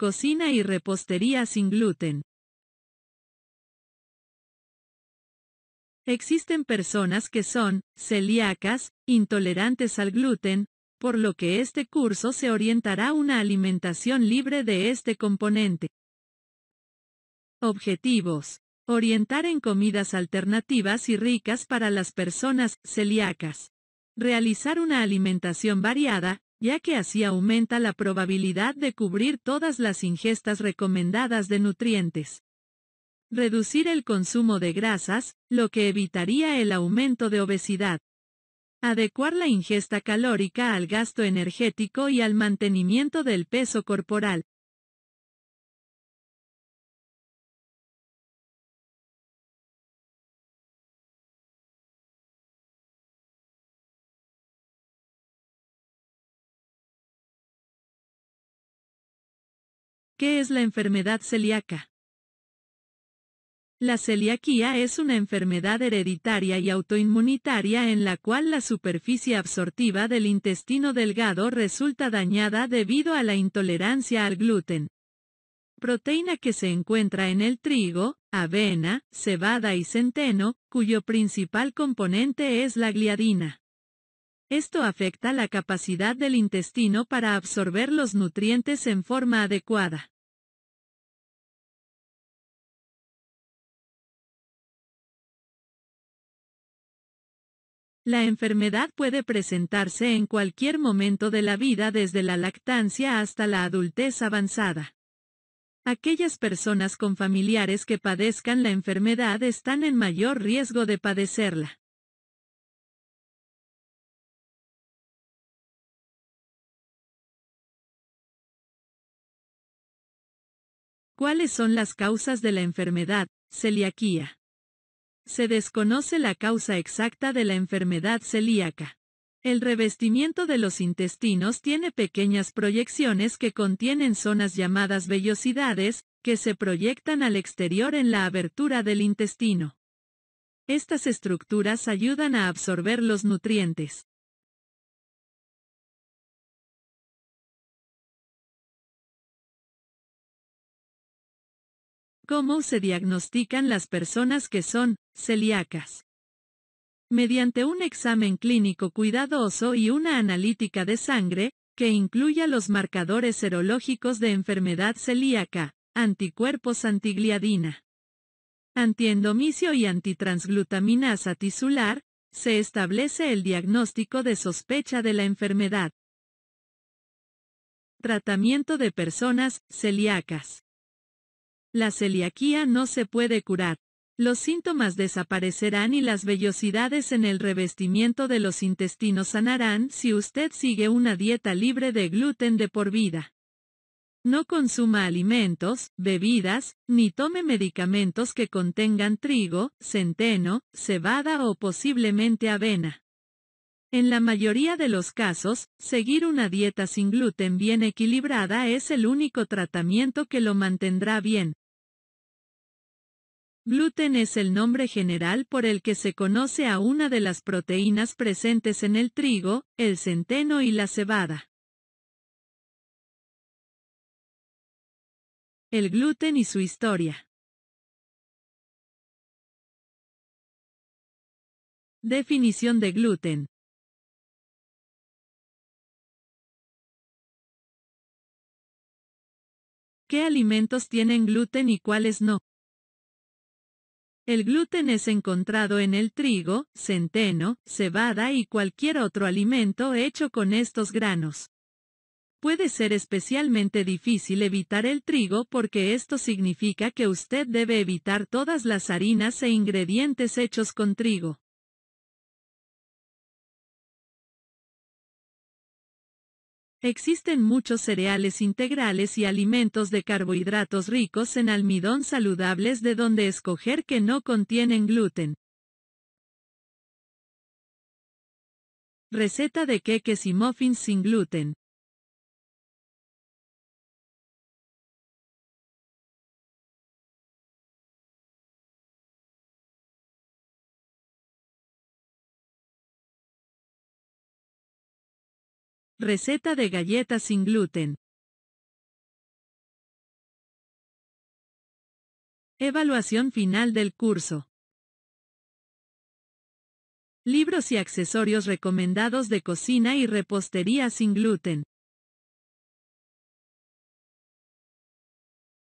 Cocina y repostería sin gluten. Existen personas que son celíacas, intolerantes al gluten, por lo que este curso se orientará a una alimentación libre de este componente. Objetivos. Orientar en comidas alternativas y ricas para las personas celíacas. Realizar una alimentación variada, ya que así aumenta la probabilidad de cubrir todas las ingestas recomendadas de nutrientes. Reducir el consumo de grasas, lo que evitaría el aumento de obesidad. Adecuar la ingesta calórica al gasto energético y al mantenimiento del peso corporal, ¿Qué es la enfermedad celíaca? La celiaquía es una enfermedad hereditaria y autoinmunitaria en la cual la superficie absortiva del intestino delgado resulta dañada debido a la intolerancia al gluten. Proteína que se encuentra en el trigo, avena, cebada y centeno, cuyo principal componente es la gliadina. Esto afecta la capacidad del intestino para absorber los nutrientes en forma adecuada. La enfermedad puede presentarse en cualquier momento de la vida desde la lactancia hasta la adultez avanzada. Aquellas personas con familiares que padezcan la enfermedad están en mayor riesgo de padecerla. ¿Cuáles son las causas de la enfermedad, celiaquía? Se desconoce la causa exacta de la enfermedad celíaca. El revestimiento de los intestinos tiene pequeñas proyecciones que contienen zonas llamadas vellosidades, que se proyectan al exterior en la abertura del intestino. Estas estructuras ayudan a absorber los nutrientes. ¿Cómo se diagnostican las personas que son celíacas? Mediante un examen clínico cuidadoso y una analítica de sangre, que incluya los marcadores serológicos de enfermedad celíaca, anticuerpos antigliadina, antiendomicio y antitransglutaminasa tisular, se establece el diagnóstico de sospecha de la enfermedad. Tratamiento de personas celíacas. La celiaquía no se puede curar. Los síntomas desaparecerán y las vellosidades en el revestimiento de los intestinos sanarán si usted sigue una dieta libre de gluten de por vida. No consuma alimentos, bebidas, ni tome medicamentos que contengan trigo, centeno, cebada o posiblemente avena. En la mayoría de los casos, seguir una dieta sin gluten bien equilibrada es el único tratamiento que lo mantendrá bien, Gluten es el nombre general por el que se conoce a una de las proteínas presentes en el trigo, el centeno y la cebada. El gluten y su historia. Definición de gluten. ¿Qué alimentos tienen gluten y cuáles no? El gluten es encontrado en el trigo, centeno, cebada y cualquier otro alimento hecho con estos granos. Puede ser especialmente difícil evitar el trigo porque esto significa que usted debe evitar todas las harinas e ingredientes hechos con trigo. Existen muchos cereales integrales y alimentos de carbohidratos ricos en almidón saludables de donde escoger que no contienen gluten. Receta de queques y muffins sin gluten. Receta de galletas sin gluten. Evaluación final del curso. Libros y accesorios recomendados de cocina y repostería sin gluten.